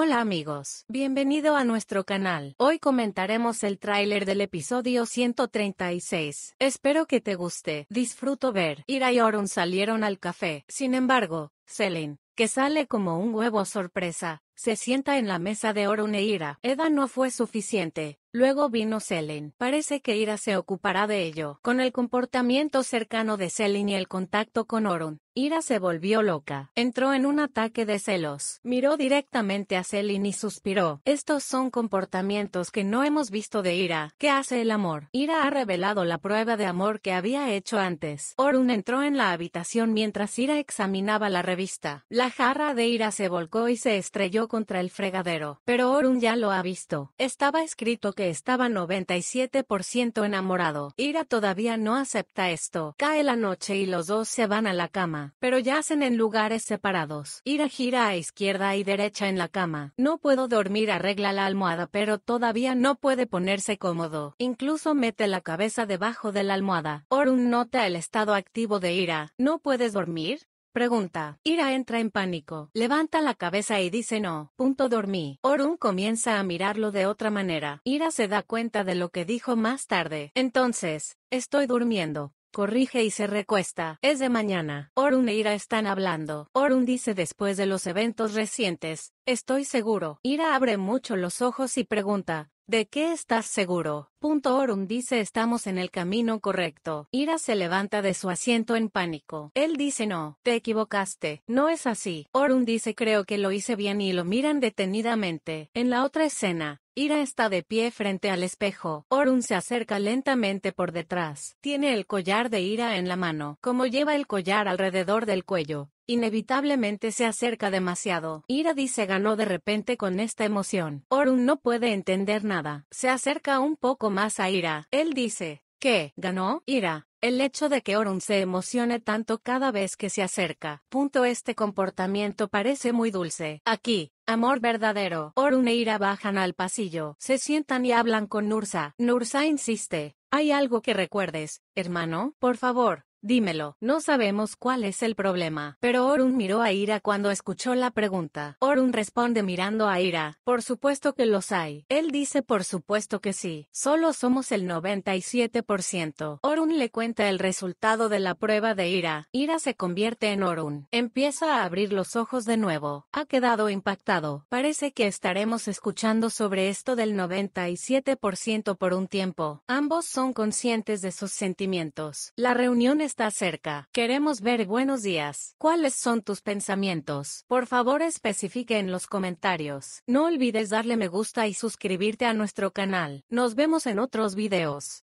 Hola amigos, bienvenido a nuestro canal. Hoy comentaremos el tráiler del episodio 136. Espero que te guste. Disfruto ver. Ira y Orun salieron al café. Sin embargo, Selin, que sale como un huevo sorpresa, se sienta en la mesa de Orun e Ira. Eda no fue suficiente. Luego vino Selin. Parece que Ira se ocupará de ello. Con el comportamiento cercano de Selin y el contacto con Orun, Ira se volvió loca. Entró en un ataque de celos. Miró directamente a Selin y suspiró. Estos son comportamientos que no hemos visto de Ira. ¿Qué hace el amor? Ira ha revelado la prueba de amor que había hecho antes. Orun entró en la habitación mientras Ira examinaba la revista. La jarra de Ira se volcó y se estrelló contra el fregadero. Pero Orun ya lo ha visto. Estaba escrito que estaba 97% enamorado. Ira todavía no acepta esto. Cae la noche y los dos se van a la cama pero yacen en lugares separados. Ira gira a izquierda y derecha en la cama. No puedo dormir, arregla la almohada, pero todavía no puede ponerse cómodo. Incluso mete la cabeza debajo de la almohada. Orun nota el estado activo de Ira. ¿No puedes dormir? Pregunta. Ira entra en pánico. Levanta la cabeza y dice no. Punto dormí. Orun comienza a mirarlo de otra manera. Ira se da cuenta de lo que dijo más tarde. Entonces, estoy durmiendo corrige y se recuesta. Es de mañana. Orun e Ira están hablando. Orun dice después de los eventos recientes, estoy seguro. Ira abre mucho los ojos y pregunta, ¿De qué estás seguro? Punto dice estamos en el camino correcto. Ira se levanta de su asiento en pánico. Él dice no, te equivocaste, no es así. Orun dice creo que lo hice bien y lo miran detenidamente. En la otra escena, Ira está de pie frente al espejo. Orun se acerca lentamente por detrás. Tiene el collar de Ira en la mano, como lleva el collar alrededor del cuello. Inevitablemente se acerca demasiado. Ira dice ganó de repente con esta emoción. Orun no puede entender nada. Se acerca un poco más a Ira. Él dice, ¿qué? ¿Ganó? Ira. El hecho de que Orun se emocione tanto cada vez que se acerca. Punto este comportamiento parece muy dulce. Aquí, amor verdadero. Orun e Ira bajan al pasillo, se sientan y hablan con Nursa. Nursa insiste. Hay algo que recuerdes, hermano, por favor, Dímelo, no sabemos cuál es el problema. Pero Orun miró a Ira cuando escuchó la pregunta. Orun responde mirando a Ira, por supuesto que los hay. Él dice por supuesto que sí, solo somos el 97%. Orun le cuenta el resultado de la prueba de Ira. Ira se convierte en Orun. Empieza a abrir los ojos de nuevo. Ha quedado impactado. Parece que estaremos escuchando sobre esto del 97% por un tiempo. Ambos son conscientes de sus sentimientos. La reunión es está cerca. Queremos ver buenos días. ¿Cuáles son tus pensamientos? Por favor especifique en los comentarios. No olvides darle me gusta y suscribirte a nuestro canal. Nos vemos en otros videos.